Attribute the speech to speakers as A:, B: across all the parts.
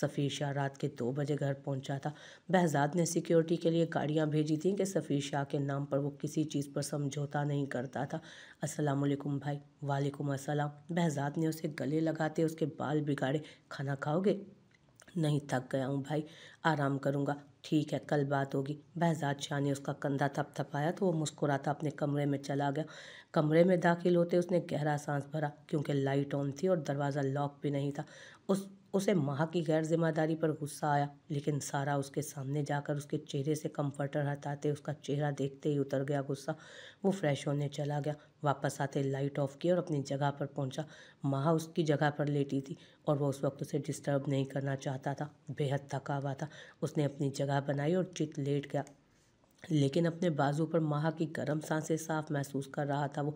A: सफ़ीर शाह रात के दो बजे घर पहुंचा था बहजाद ने सिक्योरिटी के लिए गाड़ियां भेजी थीं कि सफ़ीर शाह के नाम पर वो किसी चीज़ पर समझौता नहीं करता था अस्सलाम वालेकुम भाई वालेकुम अस्सलाम बहजाद ने उसे गले लगाते उसके बाल बिगाड़े खाना खाओगे नहीं थक गया हूँ भाई आराम करूँगा ठीक है कल बात होगी बहजाद शाह ने उसका कंधा थपथपाया तो वो मुस्कुराता अपने कमरे में चला गया कमरे में दाखिल होते उसने गहरा सांस भरा क्योंकि लाइट ऑन थी और दरवाज़ा लॉक भी नहीं था उस उसे माँ की गैर जिम्मेदारी पर गुस्सा आया लेकिन सारा उसके सामने जाकर उसके चेहरे से कंफर्टर हटाते उसका चेहरा देखते ही उतर गया गुस्सा वो फ्रेश होने चला गया वापस आते लाइट ऑफ किया और अपनी जगह पर पहुंचा माँ उसकी जगह पर लेटी थी और वो उस वक्त उसे डिस्टर्ब नहीं करना चाहता था बेहद थका हुआ था उसने अपनी जगह बनाई और चित लेट गया लेकिन अपने बाजू पर माह की गर्म सांसें साफ महसूस कर रहा था वो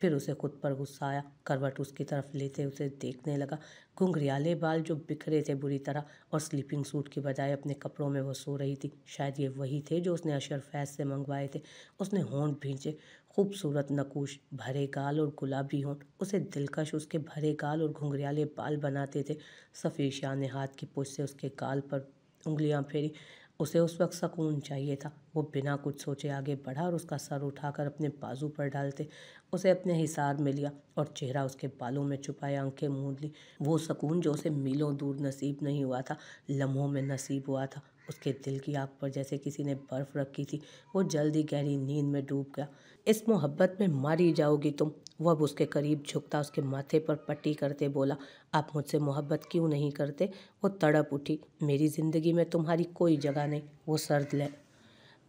A: फिर उसे खुद पर गुस्सा आया करवट उसकी तरफ लेते उसे देखने लगा घुंघरियाले बाल जो बिखरे थे बुरी तरह और स्लीपिंग सूट के बजाय अपने कपड़ों में वो सो रही थी शायद ये वही थे जो उसने अशर फैज से मंगवाए थे उसने होंठ भींचे खूबसूरत नकूश भरे गाल और गुलाबी होंठ उसे दिलकश उसके भरे गाल और घुंघरियाले बाल बनाते थे सफ़ी शाह ने हाथ की पुछ से उसके गाल पर उंगलियाँ फेरी उसे उस वक्त सुकून चाहिए था वो बिना कुछ सोचे आगे बढ़ा और उसका सर उठाकर अपने बाजू पर डालते उसे अपने हिसार में लिया और चेहरा उसके बालों में छुपाया आंखें मूंद ली वो सुकून जो उसे मीलों दूर नसीब नहीं हुआ था लम्हों में नसीब हुआ था उसके दिल की आग पर जैसे किसी ने बर्फ़ रखी थी वो जल्दी गहरी नींद में डूब गया इस मोहब्बत में मारी जाओगी तुम वह उसके करीब झुकता उसके माथे पर पट्टी करते बोला आप मुझसे मोहब्बत क्यों नहीं करते वो तड़प उठी मेरी ज़िंदगी में तुम्हारी कोई जगह नहीं वो सर्द लह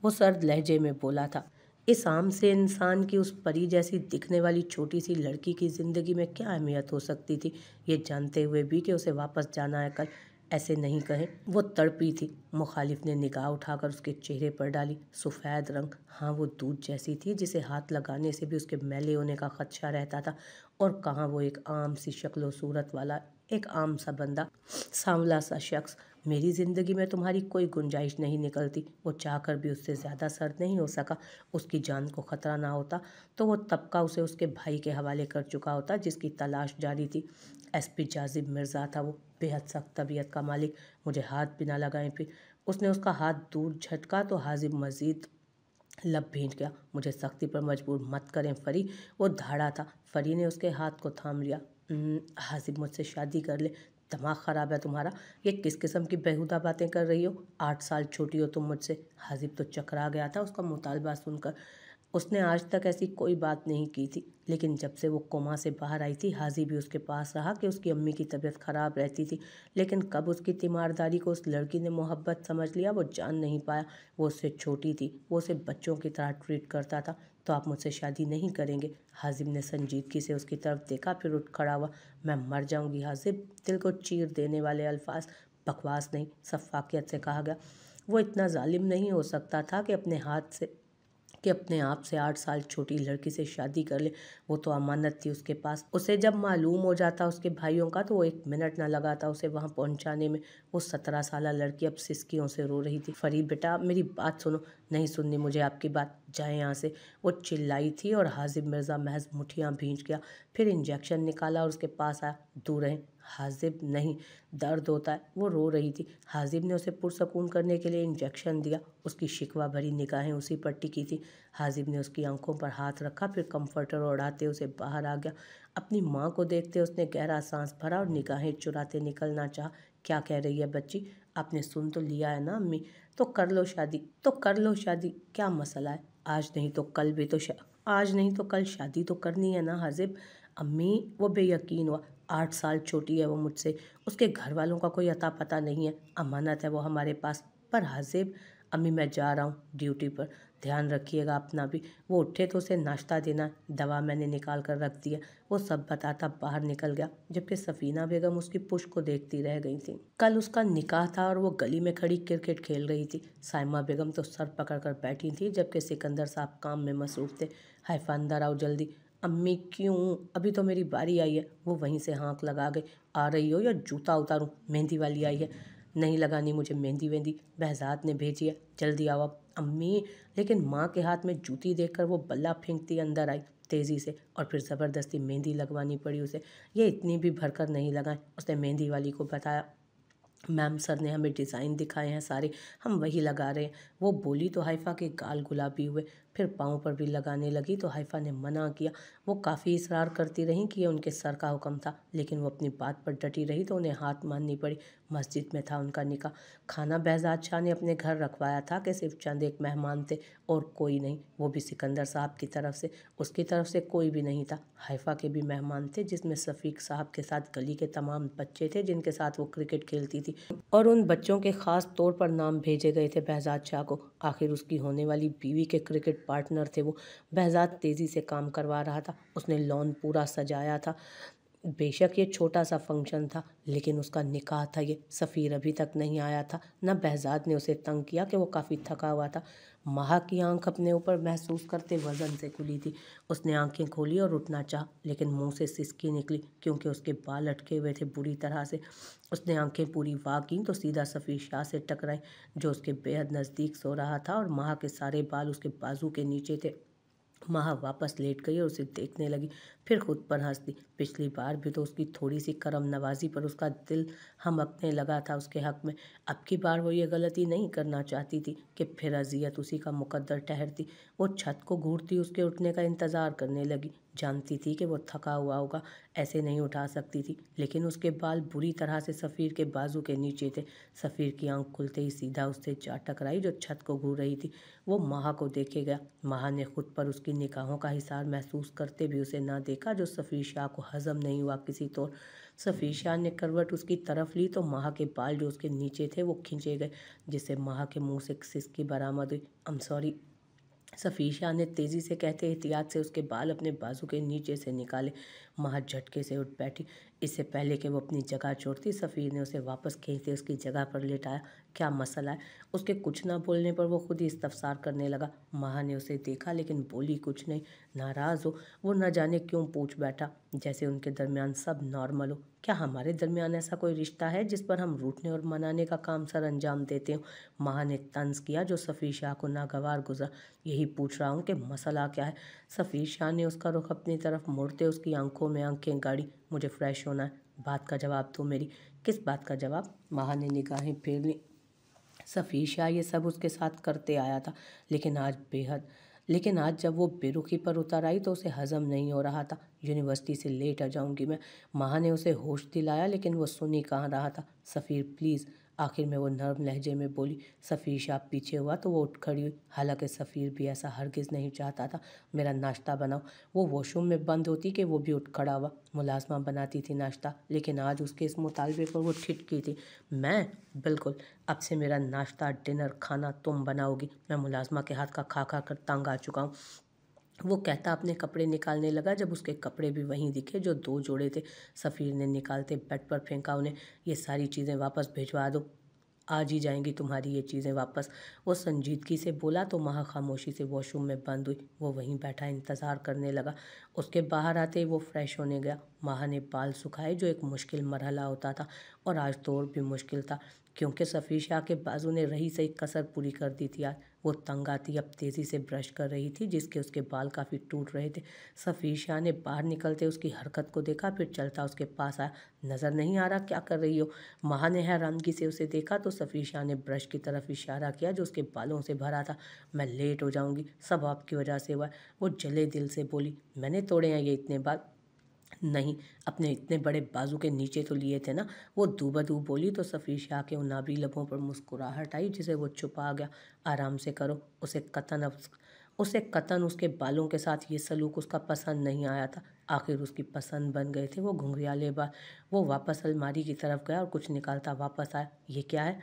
A: वो सर्द लहजे में बोला था इस आम से इंसान की उस परी जैसी दिखने वाली छोटी सी लड़की की ज़िंदगी में क्या अहमियत हो सकती थी ये जानते हुए भी कि उसे वापस जाना है कल ऐसे नहीं कहें वो तड़पी थी मुखालिफ ने निगाह उठाकर उसके चेहरे पर डाली सफ़ेद रंग हाँ वो दूध जैसी थी जिसे हाथ लगाने से भी उसके मैले होने का खदशा रहता था और कहाँ वो एक आम सी शक्ल सूरत वाला एक आम सा बंदा सांवला सा शख्स मेरी ज़िंदगी में तुम्हारी कोई गुंजाइश नहीं निकलती वो चाह कर भी उससे ज़्यादा सर्द नहीं हो सका उसकी जान को ख़तरा ना होता तो वो तबका उसे उसके भाई के हवाले कर चुका होता जिसकी तलाश जारी थी एसपी जाजिब मिर्ज़ा था वो बेहद सख्त तबीयत का मालिक मुझे हाथ भी ना लगाएं फिर उसने उसका हाथ दूर झटका तो हाजिब मजीद लब भींट गया मुझे सख्ती पर मजबूर मत करें फरी वो धाड़ा था फरी ने उसके हाथ को थाम लिया हाजिब मुझसे शादी कर ले दिमाग ख़राब है तुम्हारा ये किस किस्म की बेहुदा बातें कर रही हो आठ साल छोटी हो तुम मुझसे हाजिब तो चकरा गया था उसका मुतालबा सुनकर उसने आज तक ऐसी कोई बात नहीं की थी लेकिन जब से वो कोमा से बाहर आई थी हाजी भी उसके पास रहा कि उसकी अम्मी की तबीयत ख़राब रहती थी लेकिन कब उसकी तीमारदारी को उस लड़की ने मोहब्बत समझ लिया वो जान नहीं पाया वो उससे छोटी थी वो उसे बच्चों की तरह ट्रीट करता था तो आप मुझसे शादी नहीं करेंगे हाजिब ने संजीदगी से उसकी तरफ देखा फिर उठ खड़ा हुआ मैं मर जाऊँगी हाजिब दिल को चीर देने वाले अल्फाज बकवास नहीं सफाकियत से कहा गया वो इतना जालिम नहीं हो सकता था कि अपने हाथ से कि अपने आप से आठ साल छोटी लड़की से शादी कर ले वो तो अमानत थी उसके पास उसे जब मालूम हो जाता उसके भाइयों का तो वो एक मिनट ना लगाता उसे वहाँ पहुँचाने में वो सत्रह साल लड़की अब सिस्कियों से रो रही थी फरीद बेटा मेरी बात सुनो नहीं सुननी मुझे आपकी बात जाए यहाँ से वो चिल्लाई थी और हाजिब मिर्ज़ा महज मुठियाँ भींच गया फिर इंजेक्शन निकाला और उसके पास आया दूर रहें हाजिब नहीं दर्द होता है वो रो रही थी हाजिब ने उसे पुरसकून करने के लिए इंजेक्शन दिया उसकी शिकवा भरी निगाहें उसी पर टिकी थी हाजिब ने उसकी आंखों पर हाथ रखा फिर कंफर्टर उड़ाते उसे बाहर आ गया अपनी माँ को देखते उसने गहरा सांस भरा और निगाहें चुराते निकलना चाह क्या कह रही है बच्ची आपने सुन तो लिया है ना अम्मी तो कर लो शादी तो कर लो शादी क्या मसला है आज नहीं तो कल भी तो आज नहीं तो कल शादी तो करनी है ना हाजिब अम्मी वो बेयकीन हुआ आठ साल छोटी है वो मुझसे उसके घर वालों का कोई अता पता नहीं है अमानत है वो हमारे पास पर हाजिब अम्मी मैं जा रहा हूँ ड्यूटी पर ध्यान रखिएगा अपना भी वो उठे तो उसे नाश्ता देना दवा मैंने निकाल कर रख दिया वो सब बताता बाहर निकल गया जबकि सफ़ीना बेगम उसकी पुश को देखती रह गई थी कल उसका निकाह था और वो गली में खड़ी क्रिकेट खेल रही थी साइमा बेगम तो सर पकड़ कर बैठी थी जबकि सिकंदर साहब काम में मसरूफ़ थे हाइफा अंदर आओ जल्दी अम्मी क्यों अभी तो मेरी बारी आई है वो वहीं से हाँक लगा गए आ रही हो या जूता उतारूँ मेहंदी वाली आई है नहीं लगानी मुझे मेहंदी वेंदी बहजात ने भेजी है जल्दी आओ अम्मी लेकिन माँ के हाथ में जूती देखकर वो बल्ला फेंकती अंदर आई तेज़ी से और फिर ज़बरदस्ती मेहंदी लगवानी पड़ी उसे ये इतनी भी भरकर नहीं लगाएं उसने मेहंदी वाली को बताया मैम सर ने हमें डिज़ाइन दिखाए हैं सारे हम वही लगा रहे हैं वो बोली तो हाइफा के गाल गुलाबी हुए फिर पाँव पर भी लगाने लगी तो हाइफा ने मना किया वो काफ़ी इसरार करती रहीं कि यह उनके सर का हुक्म था लेकिन वो अपनी बात पर डटी रही तो उन्हें हाथ माननी पड़ी मस्जिद में था उनका निका खाना बहजाद शाह ने अपने घर रखवाया था कि सिर्फ चंद एक मेहमान थे और कोई नहीं वो भी सिकंदर साहब की तरफ से उसकी तरफ से कोई भी नहीं था हाइफा के भी मेहमान थे जिसमें शफीक साहब के साथ गली के तमाम बच्चे थे जिनके साथ वो क्रिकेट खेलती थी और उन बच्चों के ख़ास तौर पर नाम भेजे गए थे बहजाद शाह को आखिर उसकी होने वाली बीवी के क्रिकेट पार्टनर थे वो बहजाद तेज़ी से काम करवा रहा था उसने लॉन पूरा सजाया था बेशक ये छोटा सा फंक्शन था लेकिन उसका निकाह था ये सफ़ीर अभी तक नहीं आया था ना बहजाद ने उसे तंग किया कि वो काफ़ी थका हुआ था माह की आंख अपने ऊपर महसूस करते वज़न से खुली थी उसने आंखें खोली और उठना चाह लेकिन मुंह से सिसकी निकली क्योंकि उसके बाल अटके हुए थे बुरी तरह से उसने आंखें पूरी वाह की तो सीधा सफ़ी शाह से टकराई जो उसके बेहद नज़दीक सो रहा था और माह के सारे बाल उसके बाजू के नीचे थे माँ वापस लेट गई और उसे देखने लगी फिर खुद पर हंस दी पिछली बार भी तो उसकी थोड़ी सी करम नवाजी पर उसका दिल हमकने लगा था उसके हक में अब की बार वो ये गलती नहीं करना चाहती थी कि फिर अजियत उसी का मुकद्दर ठहरती वो छत को घूरती उसके उठने का इंतज़ार करने लगी जानती थी कि वो थका हुआ होगा ऐसे नहीं उठा सकती थी लेकिन उसके बाल बुरी तरह से सफ़ीर के बाजू के नीचे थे सफ़ीर की आंख खुलते ही सीधा उससे जा टकराई जो छत को घूर रही थी वो माह को देखे गया माह ने खुद पर उसकी निकाहों का हिसार महसूस करते भी उसे ना देखा जो सफ़ीर शाह को हजम नहीं हुआ किसी तौर सफ़ीर शाह ने करवट उसकी तरफ ली तो माह के बाल जो उसके नीचे थे वो खींचे गए जिससे माह के मुँह से सिस्की बरामद हुई आम सॉरी सफ़ीशा ने तेज़ी से कहते एहतियात से उसके बाल अपने बाजू के नीचे से निकाले माँ झटके से उठ बैठी इससे पहले कि वो अपनी जगह छोड़ती सफ़ीर ने उसे वापस खींचते उसकी जगह पर लेटाया क्या मसला है उसके कुछ ना बोलने पर वो खुद ही इस्तफसार करने लगा माँ ने उसे देखा लेकिन बोली कुछ नहीं नाराज़ हो वो न जाने क्यों पूछ बैठा जैसे उनके दरमियान सब नॉर्मल हो क्या हमारे दरमियान ऐसा कोई रिश्ता है जिस पर हम रूठने और मनाने का काम सर अंजाम देते हो माँ ने तंज किया जो सफ़ी शाह को नागवार गुजरा यही पूछ रहा हूँ कि मसला क्या है सफ़ी शाह ने उसका रुख अपनी तरफ मुड़ते उसकी आंखों आंखों में आंखें गाड़ी मुझे फ्रेश होना है बात का जवाब तो मेरी किस बात का जवाब माह ने निगाहें फेर ली सफीशा ये सब उसके साथ करते आया था लेकिन आज बेहद लेकिन आज जब वो बेरुखी पर उतर आई तो उसे हजम नहीं हो रहा था यूनिवर्सिटी से लेट आ जाऊंगी मैं माँ ने उसे होश दिलाया लेकिन वो सुनी कहाँ रहा था सफ़ीर प्लीज़ आखिर में वो नर्म लहजे में बोली सफ़ीर शाह पीछे हुआ तो वो उठ खड़ी हुई हालांकि सफ़ीर भी ऐसा हरगिज़ नहीं चाहता था मेरा नाश्ता बनाओ वो वॉशरूम में बंद होती कि वो भी उठ खड़ा हुआ मुलाजमा बनाती थी नाश्ता लेकिन आज उसके इस मुतालबे पर वो ठिटकी थी मैं बिल्कुल अब से मेरा नाश्ता डिनर खाना तुम बनाओगी मैं मुलाजमा के हाथ का खा खा कर तंग आ चुका हूँ वो कहता अपने कपड़े निकालने लगा जब उसके कपड़े भी वहीं दिखे जो दो जोड़े थे सफ़ीर ने निकालते बेड पर फेंका उन्हें ये सारी चीज़ें वापस भिजवा दो आज ही जाएंगी तुम्हारी ये चीज़ें वापस वो संजीदगी से बोला तो महा खामोशी से वॉशरूम में बंद हुई वो वहीं बैठा इंतज़ार करने लगा उसके बाहर आते ही वो फ्रेश होने गया माह ने बाल सुखाए जो एक मुश्किल मरहला होता था और आज तो और भी मुश्किल था क्योंकि सफ़ी शाह के बाजू ने रही सही कसर पूरी कर दी थी आज वो तंग आती अब तेज़ी से ब्रश कर रही थी जिसके उसके बाल काफ़ी टूट रहे थे सफ़ी शाह ने बाहर निकलते उसकी हरकत को देखा फिर चलता उसके पास आया नज़र नहीं आ रहा क्या कर रही हो महा ने हैरानगी से उसे देखा तो सफ़ी शाह ने ब्रश की तरफ इशारा किया जो उसके बालों से भरा था मैं लेट हो जाऊँगी सब आपकी वजह से हुआ वो जले दिल से बोली मैंने तोड़े हैं ये इतने बाल नहीं अपने इतने बड़े बाजू के नीचे तो लिए थे ना वो दूब बोली तो सफ़ी शाह के उन नाबी लबों पर मुस्कुराहट आई जिसे वो छुपा गया आराम से करो उसे कतन उसे कतन उसके बालों के साथ ये सलूक उसका पसंद नहीं आया था आखिर उसकी पसंद बन गए थे वो घुघरियाले बाल वो वापस अलमारी की तरफ गया और कुछ निकालता वापस आया ये क्या है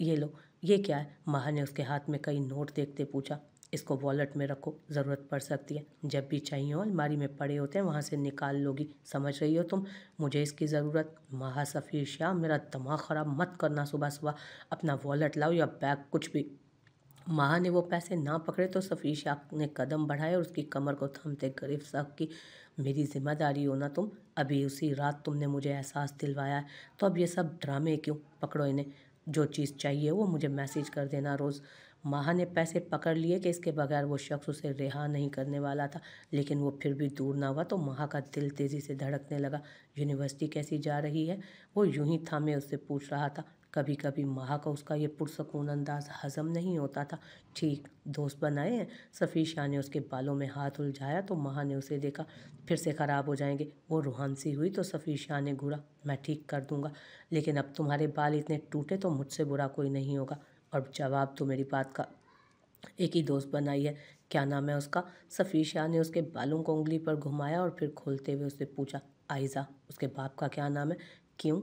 A: ये लो ये क्या है माह ने उसके हाथ में कई नोट देखते पूछा इसको वॉलेट में रखो ज़रूरत पड़ सकती है जब भी चाहिए हो अलमारी में पड़े होते हैं वहाँ से निकाल लोगी समझ रही हो तुम मुझे इसकी ज़रूरत महा शाह मेरा दिमाग ख़राब मत करना सुबह सुबह अपना वॉलेट लाओ या बैग कुछ भी माँ ने वो पैसे ना पकड़े तो सफ़ी शाह ने कदम बढ़ाए और उसकी कमर को थमते गरीब साहब की मेरी जिम्मेदारी हो ना तुम अभी उसी रात तुमने मुझे एहसास दिलवाया है तो अब ये सब ड्रामे क्यों पकड़ो इन्हें जो चीज़ चाहिए वो मुझे मैसेज कर देना रोज़ माहा ने पैसे पकड़ लिए कि इसके बगैर वो शख्स उसे रिहा नहीं करने वाला था लेकिन वो फिर भी दूर ना हुआ तो माहा का दिल तेज़ी से धड़कने लगा यूनिवर्सिटी कैसी जा रही है वो यूं ही थामे उससे पूछ रहा था कभी कभी माँ का उसका ये पुरसकून अंदाज हजम नहीं होता था ठीक दोस्त बनाए हैं सफ़ी शाह ने उसके बालों में हाथ उलझाया तो माँ ने उसे देखा फिर से ख़राब हो जाएंगे वो रूहानसी हुई तो सफ़ी शाह ने घूरा मैं ठीक कर दूंगा लेकिन अब तुम्हारे बाल इतने टूटे तो मुझसे बुरा कोई नहीं होगा और जवाब तो मेरी बात का एक ही दोस्त बनाई है क्या नाम है उसका सफ़ी शाह ने उसके बालों को उंगली पर घुमाया और फिर खोलते हुए उससे पूछा आयजा उसके बाप का क्या नाम है क्यों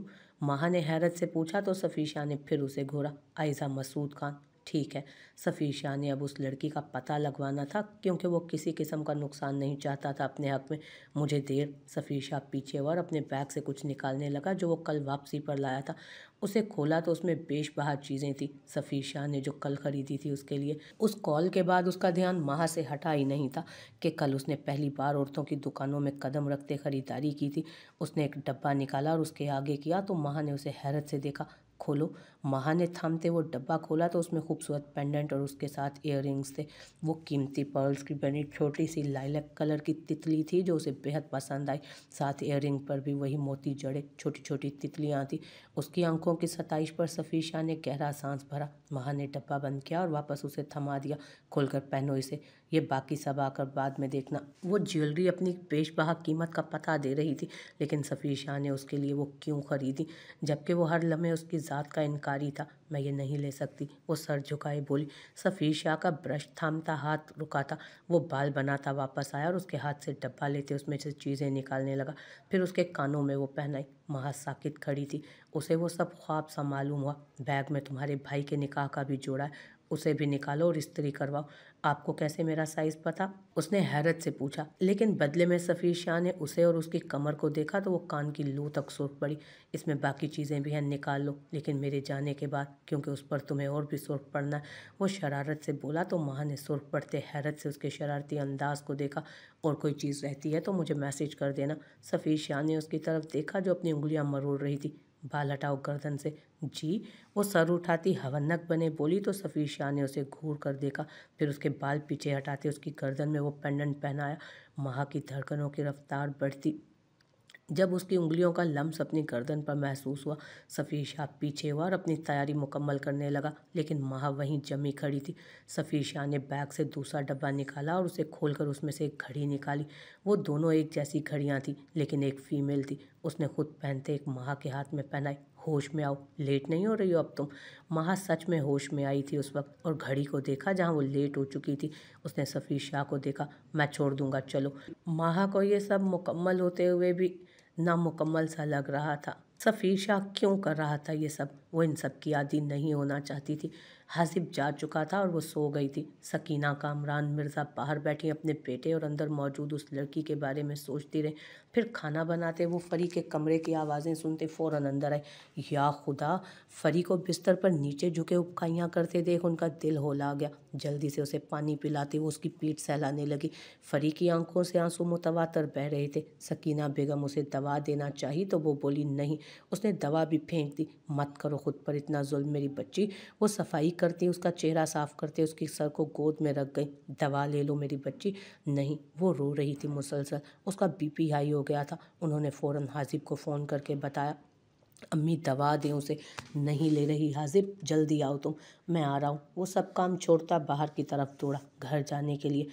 A: माह ने हैरत से पूछा तो सफ़ी शाह ने फिर उसे घोरा आयजा मसूद खान ठीक है सफ़ी शाह ने अब उस लड़की का पता लगवाना था क्योंकि वो किसी किस्म का नुकसान नहीं चाहता था अपने हक में मुझे देर सफ़ी शाह पीछे हुआ और अपने बैग से कुछ निकालने लगा जो वो कल वापसी पर लाया था उसे खोला तो उसमें बेश बहा चीज़ें थी सफ़ीर शाह ने जो कल ख़रीदी थी उसके लिए उस कॉल के बाद उसका ध्यान माह से हटा ही नहीं था कि कल उसने पहली बार औरतों की दुकानों में कदम रखते ख़रीदारी की थी उसने एक डब्बा निकाला और उसके आगे किया तो माह ने उसे हैरत से देखा खोलो महा ने थामते वो डब्बा खोला तो उसमें खूबसूरत पेंडेंट और उसके साथ ईयर थे वो कीमती पर्ल्स की बनी छोटी सी लाइलक कलर की तितली थी जो उसे बेहद पसंद आई साथ ईयर पर भी वही मोती जड़े छोटी छोटी तितलियाँ थी उसकी आंखों की सताइश पर सफ़ी शाह ने गहरा सांस भरा महा ने डब्बा बंद किया और वापस उसे थमा दिया खोलकर पहनो इसे ये बाकी सब आकर बाद में देखना वो ज्वेलरी अपनी पेश कीमत का पता दे रही थी लेकिन सफ़ी शाह ने उसके लिए वो क्यों ख़रीदी जबकि वो हर लम्हे उसकी जात का इनकारी था मैं ये नहीं ले सकती वो सर झुकाए बोली सफी शाह का ब्रश थामता हाथ रुका था वो बाल बनाता वापस आया और उसके हाथ से डब्बा लेते उसमें से चीज़ें निकालने लगा फिर उसके कानों में वो पहनाई महा साकित खड़ी थी उसे वो सब ख्वाब सा मालूम हुआ बैग में तुम्हारे भाई के निकाह का भी जोड़ा है उसे भी निकालो और इस्त्री करवाओ आपको कैसे मेरा साइज पता उसने हैरत से पूछा लेकिन बदले में सफ़ीर शाह ने उसे और उसकी कमर को देखा तो वो कान की लू तक सुरख पड़ी इसमें बाकी चीज़ें भी हैं निकाल लो लेकिन मेरे जाने के बाद क्योंकि उस पर तुम्हें और भी सुर्ख पड़ना वो शरारत से बोला तो माँ ने सुरख पड़ते हैरत से उसके शरारती अंदाज को देखा और कोई चीज़ रहती है तो मुझे मैसेज कर देना सफ़ीर शाह ने उसकी तरफ देखा जो अपनी उंगलियाँ मरोड़ रही थी बाल हटाओ गर्दन से जी वो सर उठाती हवनक बने बोली तो सफ़ीर शाह ने उसे घूर कर देखा फिर उसके बाल पीछे हटाते उसकी गर्दन में वो पेंडेंट पहनाया माँ की धड़कनों की रफ्तार बढ़ती जब उसकी उंगलियों का लम्स अपनी गर्दन पर महसूस हुआ सफ़ी शाह पीछे हुआ और अपनी तैयारी मुकम्मल करने लगा लेकिन माह वहीं जमी खड़ी थी सफ़ी शाह ने बैग से दूसरा डब्बा निकाला और उसे खोलकर उसमें से एक घड़ी निकाली वो दोनों एक जैसी घड़ियाँ थीं लेकिन एक फ़ीमेल थी उसने खुद पहनते एक माह के हाथ में पहनाई होश में आओ लेट नहीं हो रही हो अब तुम महा सच में होश में आई थी उस वक्त और घड़ी को देखा जहाँ वो लेट हो चुकी थी उसने सफ़ी शाह को देखा मैं छोड़ दूंगा चलो महा को ये सब मुकम्मल होते हुए भी नामुकम्मल सा लग रहा था सफीशा क्यों कर रहा था ये सब वो इन सब की आदि नहीं होना चाहती थी हासिब जा चुका था और वो सो गई थी सकीना कामरान मिर्ज़ा बाहर बैठी अपने बेटे और अंदर मौजूद उस लड़की के बारे में सोचती रही फिर खाना बनाते वो फ़री के कमरे की आवाज़ें सुनते फ़ौर अंदर आए या खुदा फ़री को बिस्तर पर नीचे झुके उपकाइयाँ करते देख उनका दिल होला गया जल्दी से उसे पानी पिलाते वो उसकी पीठ सहलाने लगी फ़री की आंखों से आंसू मुतवातर बह रहे थे सकीना बेगम उसे दवा देना चाहिए तो वो बोली नहीं उसने दवा भी फेंक दी मत करो ख़ुद पर इतना जुल्म मेरी बच्ची वो सफाई करती उसका चेहरा साफ़ करते उसकी सर को गोद में रख गई दवा ले लो मेरी बच्ची नहीं वो रो रही थी मुसलसल उसका बीपी हाई हो गया था उन्होंने फ़ौर हाजिब को फ़ोन करके बताया अम्मी दवा दें उसे नहीं ले रही हाजिब जल्दी आओ तुम मैं आ रहा हूँ वो सब काम छोड़ता बाहर की तरफ दौड़ा घर जाने के लिए